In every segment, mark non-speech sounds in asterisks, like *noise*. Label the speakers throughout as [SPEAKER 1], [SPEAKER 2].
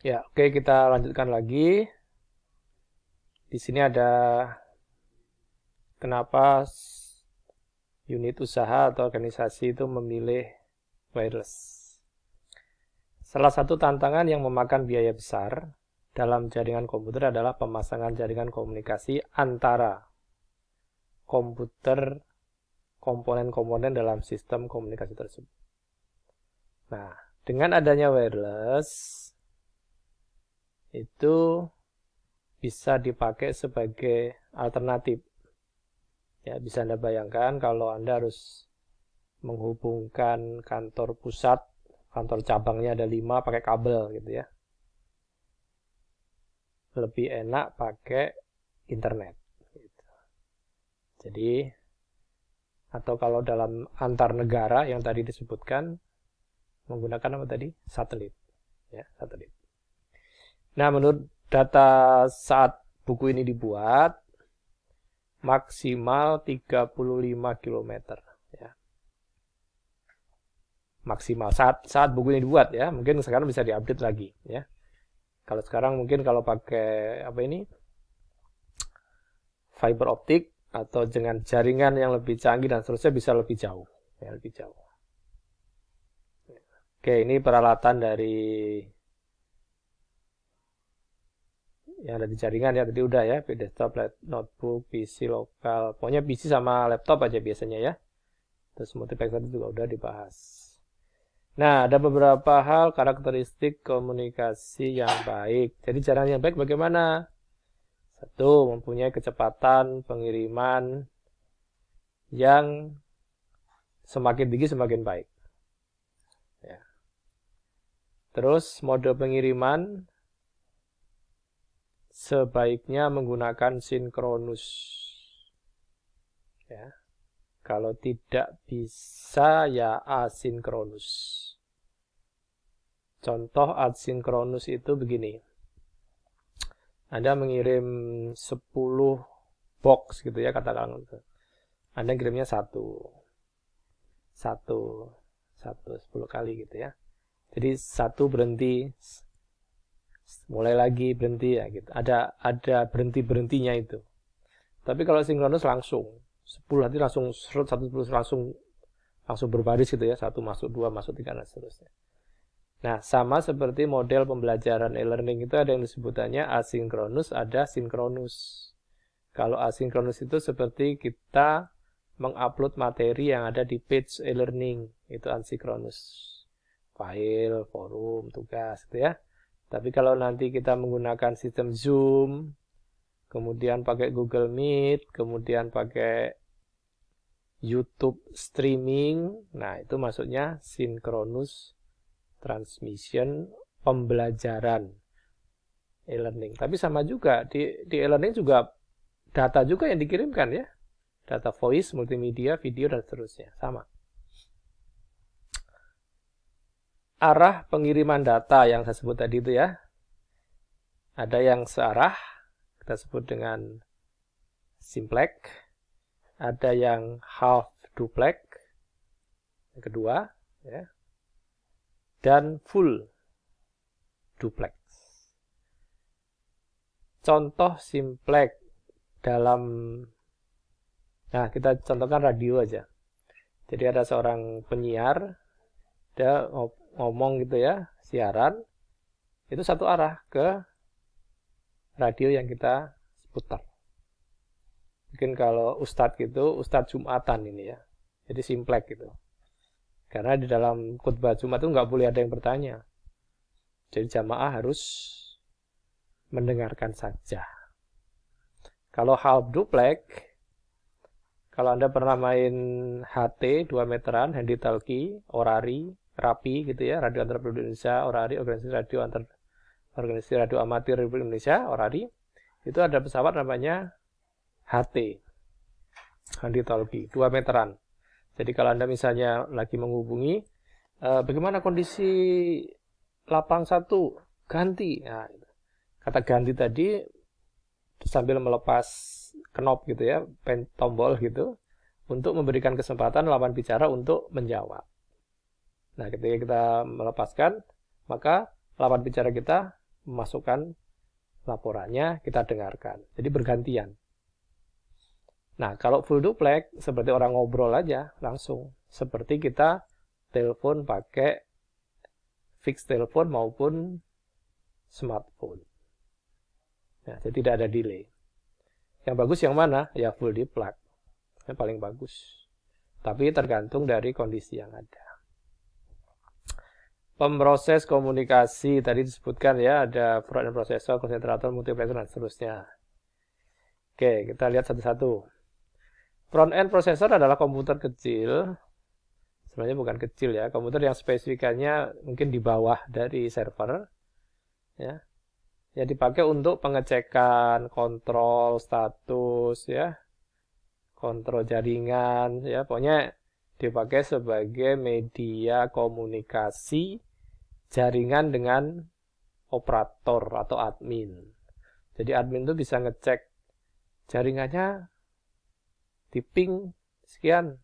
[SPEAKER 1] Ya, oke okay, kita lanjutkan lagi. Di sini ada kenapa unit usaha atau organisasi itu memilih wireless. Salah satu tantangan yang memakan biaya besar dalam jaringan komputer adalah pemasangan jaringan komunikasi antara komputer komponen-komponen dalam sistem komunikasi tersebut. Nah, dengan adanya wireless, itu bisa dipakai sebagai alternatif. Ya, bisa Anda bayangkan kalau Anda harus menghubungkan kantor pusat, kantor cabangnya ada 5 pakai kabel gitu ya. Lebih enak pakai internet. Gitu. Jadi, atau kalau dalam antar negara yang tadi disebutkan, menggunakan apa tadi? Satelit. Ya, satelit. Nah, menurut data saat buku ini dibuat, maksimal 35 km. Ya. Maksimal saat saat buku ini dibuat ya, mungkin sekarang bisa diupdate lagi ya. Kalau sekarang mungkin kalau pakai apa ini fiber optik atau dengan jaringan yang lebih canggih dan seterusnya bisa lebih jauh, ya, lebih jauh. Oke, ini peralatan dari yang ada di jaringan ya tadi udah ya desktop, notebook, PC lokal pokoknya PC sama laptop aja biasanya ya terus multiplex tadi juga udah dibahas nah ada beberapa hal karakteristik komunikasi yang baik jadi jaringan yang baik bagaimana satu mempunyai kecepatan pengiriman yang semakin tinggi semakin baik ya. terus mode pengiriman sebaiknya menggunakan sinkronus. Ya. Kalau tidak bisa ya asinkronus. Contoh asinkronus itu begini. Anda mengirim 10 box gitu ya katakan. Anda kirimnya satu. Satu. Satu, sepuluh kali gitu ya. Jadi satu berhenti mulai lagi berhenti ya gitu. Ada ada berhenti berhentinya itu. Tapi kalau sinkronus langsung sepuluh nanti langsung serut satu terus langsung langsung berbaris gitu ya satu masuk dua masuk tiga dan seterusnya. Nah sama seperti model pembelajaran e-learning itu ada yang disebutannya asinkronus ada sinkronus. Kalau asinkronus itu seperti kita mengupload materi yang ada di page e-learning itu asinkronus file, forum, tugas gitu ya. Tapi kalau nanti kita menggunakan sistem Zoom, kemudian pakai Google Meet, kemudian pakai YouTube streaming, nah itu maksudnya synchronous transmission pembelajaran e-learning. Tapi sama juga di di e-learning juga data juga yang dikirimkan ya. Data voice, multimedia, video dan seterusnya sama. arah pengiriman data yang saya sebut tadi itu ya. Ada yang searah, kita sebut dengan simplex. Ada yang half duplex, yang kedua, ya. Dan full duplex. Contoh simplex dalam, nah kita contohkan radio aja. Jadi ada seorang penyiar, dia ngomong gitu ya, siaran, itu satu arah ke radio yang kita putar. Mungkin kalau ustadz gitu, ustadz Jumatan ini ya. Jadi simplek gitu. Karena di dalam khutbah Jumat itu nggak boleh ada yang bertanya. Jadi jamaah harus mendengarkan saja. Kalau half duplex kalau Anda pernah main HT 2 meteran, handy talki, orari, RAPI gitu ya, Radio Antar Periode Indonesia, Orari, Organisasi Radio Antar Organisasi Radio Amatir Republik Indonesia, Orari, itu ada pesawat namanya HT, Handi Tolki, 2 meteran. Jadi kalau Anda misalnya lagi menghubungi, eh, bagaimana kondisi lapang satu ganti? Nah, kata ganti tadi sambil melepas kenop gitu ya, pen, tombol gitu, untuk memberikan kesempatan lawan bicara untuk menjawab. Nah, ketika kita melepaskan, maka lawan bicara kita memasukkan laporannya, kita dengarkan. Jadi bergantian. Nah, kalau full duplex, seperti orang ngobrol aja langsung. Seperti kita telepon pakai fix telepon maupun smartphone. Nah, jadi tidak ada delay. Yang bagus yang mana? Ya full duplex Yang paling bagus. Tapi tergantung dari kondisi yang ada. Pemroses komunikasi tadi disebutkan ya ada front end processor, konsentrator, multiplexer dan seterusnya. Oke, kita lihat satu-satu. Front end processor adalah komputer kecil. Sebenarnya bukan kecil ya, komputer yang spesifikannya mungkin di bawah dari server. Ya. Ya dipakai untuk pengecekan, kontrol status ya. Kontrol jaringan ya, pokoknya dipakai sebagai media komunikasi jaringan dengan operator atau admin. Jadi admin itu bisa ngecek jaringannya di ping sekian.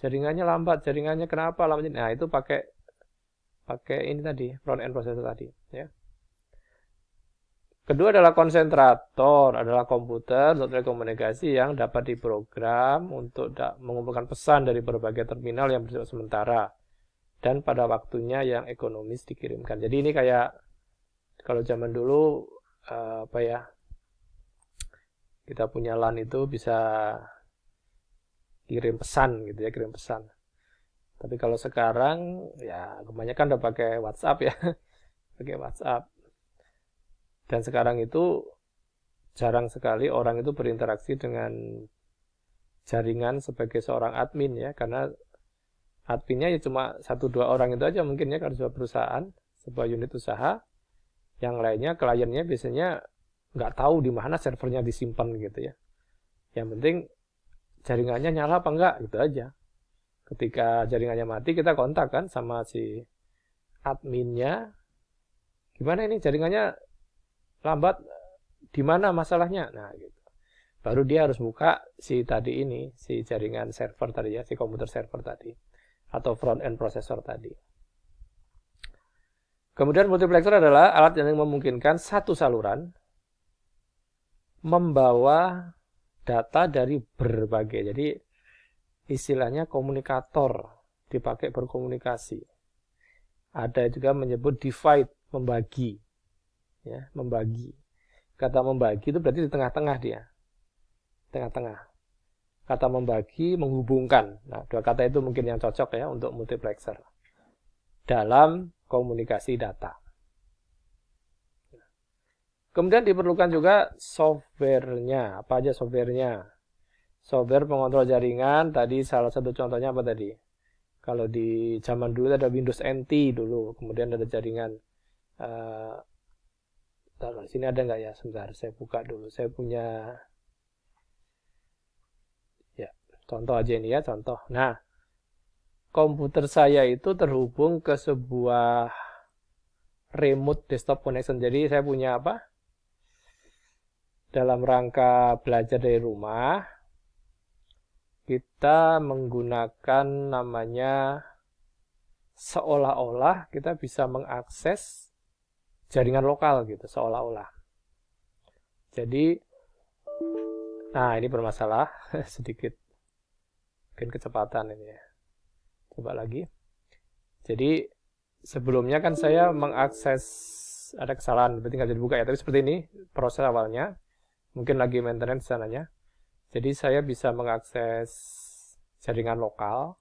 [SPEAKER 1] Jaringannya lambat, jaringannya kenapa lambat? Nah, itu pakai pakai ini tadi, front end processor tadi, ya. Kedua adalah konsentrator, adalah komputer, software komunikasi yang dapat diprogram untuk mengumpulkan pesan dari berbagai terminal yang bersifat sementara dan pada waktunya yang ekonomis dikirimkan. Jadi ini kayak kalau zaman dulu eh, apa ya kita punya LAN itu bisa kirim pesan gitu ya, kirim pesan. Tapi kalau sekarang ya kebanyakan udah pakai WhatsApp ya. *laughs* pakai WhatsApp. Dan sekarang itu jarang sekali orang itu berinteraksi dengan jaringan sebagai seorang admin ya karena adminnya ya cuma satu dua orang itu aja mungkinnya kalau sebuah perusahaan sebuah unit usaha yang lainnya kliennya biasanya nggak tahu di mana servernya disimpan gitu ya yang penting jaringannya nyala apa enggak gitu aja ketika jaringannya mati kita kontak kan sama si adminnya gimana ini jaringannya lambat di mana masalahnya nah gitu baru dia harus buka si tadi ini si jaringan server tadi ya si komputer server tadi atau front end processor tadi. Kemudian multiplexer adalah alat yang memungkinkan satu saluran membawa data dari berbagai. Jadi istilahnya komunikator dipakai berkomunikasi. Ada juga menyebut divide, membagi. Ya, membagi. Kata membagi itu berarti di tengah-tengah dia. Tengah-tengah kata membagi menghubungkan. Nah, dua kata itu mungkin yang cocok ya untuk multiplexer dalam komunikasi data. Kemudian diperlukan juga softwarenya, apa aja softwarenya. Software pengontrol jaringan, tadi salah satu contohnya apa tadi? Kalau di zaman dulu ada Windows NT dulu, kemudian ada jaringan. Uh, sini ada nggak ya? Sebentar, saya buka dulu. Saya punya Contoh aja ini ya, contoh. Nah, komputer saya itu terhubung ke sebuah remote desktop connection. Jadi saya punya apa? Dalam rangka belajar dari rumah, kita menggunakan namanya seolah-olah kita bisa mengakses jaringan lokal gitu, seolah-olah. Jadi, nah ini bermasalah *laughs* sedikit mungkin kecepatan ini ya coba lagi jadi sebelumnya kan saya mengakses ada kesalahan berarti nggak jadi buka ya tapi seperti ini proses awalnya mungkin lagi maintenance sananya jadi saya bisa mengakses jaringan lokal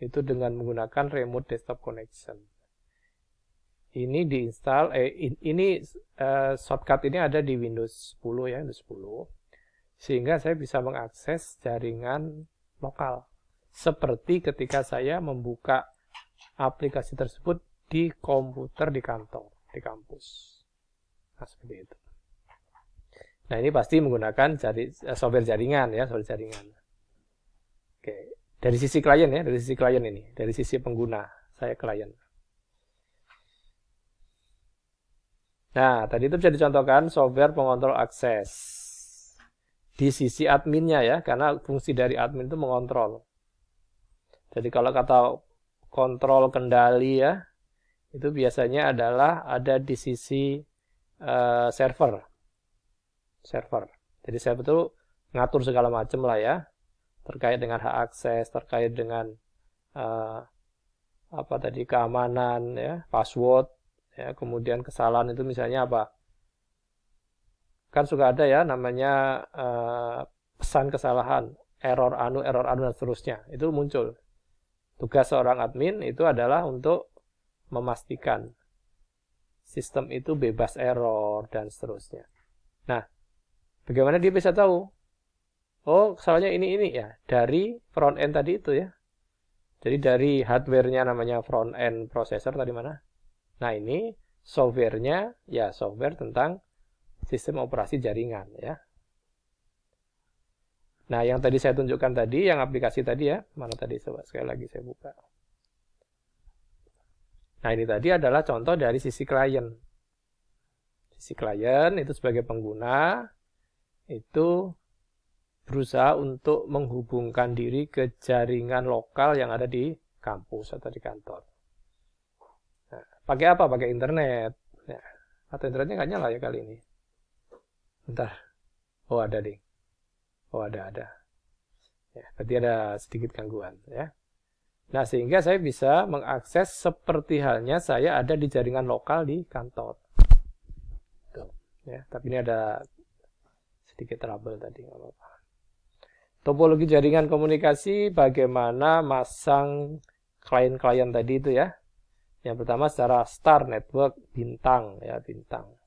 [SPEAKER 1] itu dengan menggunakan remote desktop connection ini diinstal eh in, ini uh, shortcut ini ada di Windows 10 ya Windows 10 sehingga saya bisa mengakses jaringan lokal. Seperti ketika saya membuka aplikasi tersebut di komputer di kantor, di kampus. Nah, seperti itu. Nah, ini pasti menggunakan jari, eh, software jaringan ya, software jaringan. Oke, dari sisi klien ya, dari sisi klien ini, dari sisi pengguna, saya klien. Nah, tadi itu bisa dicontohkan software pengontrol akses di sisi adminnya ya, karena fungsi dari admin itu mengontrol. Jadi kalau kata kontrol kendali ya, itu biasanya adalah ada di sisi uh, server. Server. Jadi saya betul ngatur segala macam lah ya, terkait dengan hak akses, terkait dengan uh, apa tadi keamanan ya, password, ya, kemudian kesalahan itu misalnya apa? kan suka ada ya namanya uh, pesan kesalahan, error anu, error anu dan seterusnya. Itu muncul. Tugas seorang admin itu adalah untuk memastikan sistem itu bebas error dan seterusnya. Nah, bagaimana dia bisa tahu? Oh, kesalahannya ini ini ya dari front end tadi itu ya. Jadi dari hardware-nya namanya front end processor tadi mana? Nah, ini software-nya ya software tentang sistem operasi jaringan ya. Nah, yang tadi saya tunjukkan tadi, yang aplikasi tadi ya, mana tadi coba sekali lagi saya buka. Nah, ini tadi adalah contoh dari sisi klien. Sisi klien itu sebagai pengguna itu berusaha untuk menghubungkan diri ke jaringan lokal yang ada di kampus atau di kantor. Nah, pakai apa? Pakai internet. Ya. atau internetnya nggak nyala ya kali ini. Bentar. Oh ada ding. Oh ada ada. Ya, tadi ada sedikit gangguan ya. Nah sehingga saya bisa mengakses seperti halnya saya ada di jaringan lokal di kantor. Tuh. Ya, tapi ini ada sedikit trouble tadi nggak apa-apa. Topologi jaringan komunikasi bagaimana masang klien-klien tadi itu ya. Yang pertama secara star network bintang ya bintang.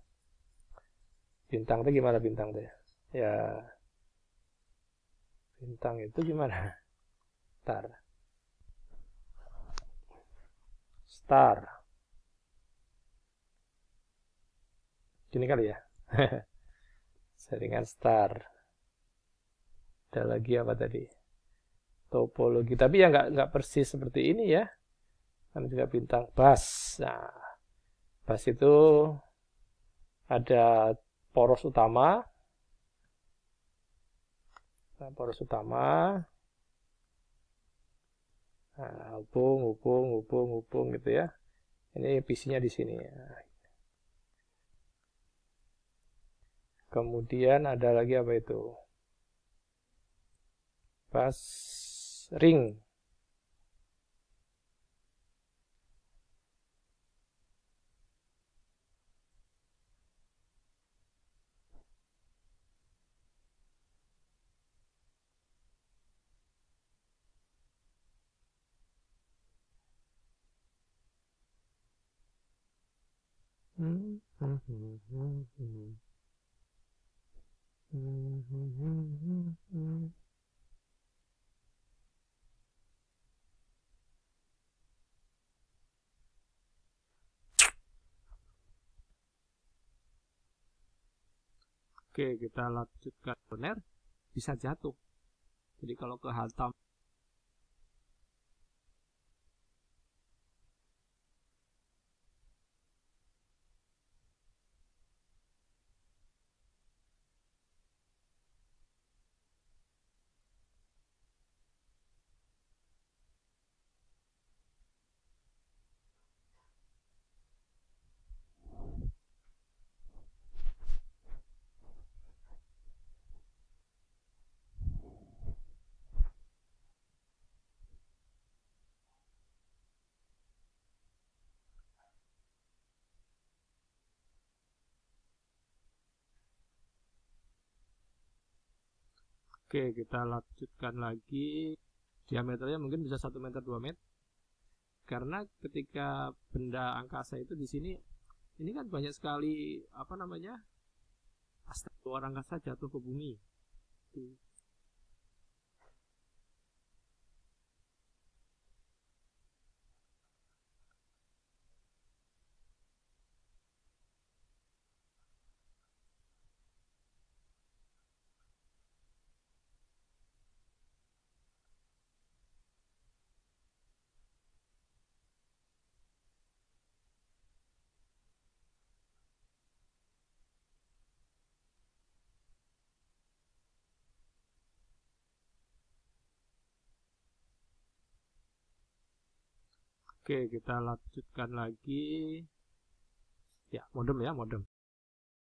[SPEAKER 1] Bintang itu gimana bintang itu? Ya bintang itu gimana? Star. Star. Gini kali ya. *laughs* Seringan star. Ada lagi apa tadi? Topologi. Tapi ya nggak nggak persis seperti ini ya. kan juga bintang bas. Nah, bas itu ada poros utama nah, poros utama nah, hubung hubung hubung hubung gitu ya ini PC-nya di sini kemudian ada lagi apa itu pas ring Oke, kita lanjutkan Bener, bisa jatuh. Jadi kalau ke Oke, kita lanjutkan lagi. Diameternya mungkin bisa 1 meter 2 meter. Karena ketika benda angkasa itu di sini ini kan banyak sekali apa namanya? orang angkasa jatuh ke bumi. Oke, kita lanjutkan lagi. Ya, modem ya, modem.